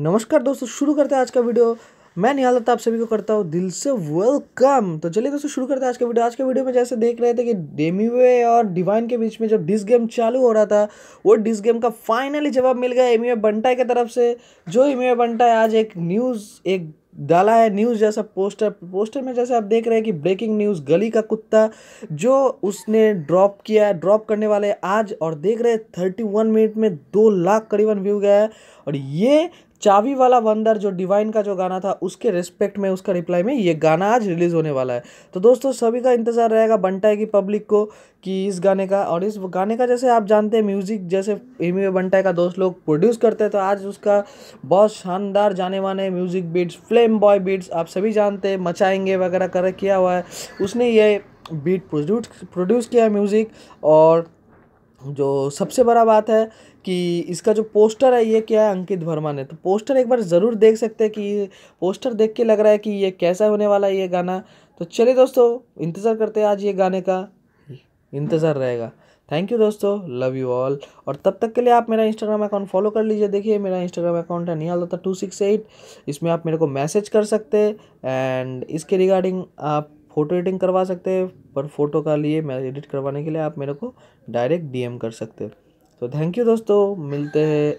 नमस्कार दोस्तों शुरू करते हैं आज का वीडियो मैं निहाल दत्ता आप सभी को करता हूँ दिल से वेलकम तो चलिए दोस्तों शुरू करते हैं आज का वीडियो आज के वीडियो में जैसे देख रहे थे कि डेमीवे और डिवाइन के बीच में जब डिस गेम चालू हो रहा था वो डिस गेम का फाइनली जवाब मिल गया एमए बंटा की तरफ से जो एमए बंटा है आज एक न्यूज़ एक डाला है न्यूज़ जैसा पोस्टर पोस्टर में जैसे आप देख रहे हैं कि ब्रेकिंग न्यूज़ गली का कुत्ता जो उसने ड्रॉप किया है ड्रॉप करने वाले आज और देख रहे हैं थर्टी वन मिनट में दो लाख करीबन व्यू गया है और ये चाबी वाला बंदर जो डिवाइन का जो गाना था उसके रिस्पेक्ट में उसका रिप्लाई में ये गाना आज रिलीज़ होने वाला है तो दोस्तों सभी का इंतज़ार रहेगा बंटाई की पब्लिक को कि इस गाने का और इस गाने का जैसे आप जानते हैं म्यूज़िक जैसे एमी बंटाई का दोस्त लोग प्रोड्यूस करते हैं तो आज उसका बहुत शानदार जाने माने music beats flame boy beats आप सभी जानते हैं मचाएंगे वगैरह कर किया हुआ है उसने ये बीट प्रोड्यूस प्रोड्यूस किया है म्यूज़िक और जो सबसे बड़ा बात है कि इसका जो पोस्टर है ये क्या है अंकित वर्मा ने तो पोस्टर एक बार ज़रूर देख सकते हैं कि पोस्टर देख के लग रहा है कि ये कैसा होने वाला है ये गाना तो चलिए दोस्तों इंतज़ार करते हैं आज ये गाने का इंतज़ार रहेगा थैंक यू दोस्तों लव यू ऑल और तब तक के लिए आप मेरा इंस्टाग्राम अकाउंट फॉलो कर लीजिए देखिए मेरा इंस्टाग्राम अकाउंट है Niyal Datta two six eight इसमें आप मेरे को मैसेज कर सकते हैं एंड इसके रिगार्डिंग आप फोटो एडिटिंग करवा सकते हैं पर फ़ोटो का लिए मैं एडिट करवाने के लिए आप मेरे को डायरेक्ट डी एम कर सकते हो तो थैंक यू दोस्तों मिलते हैं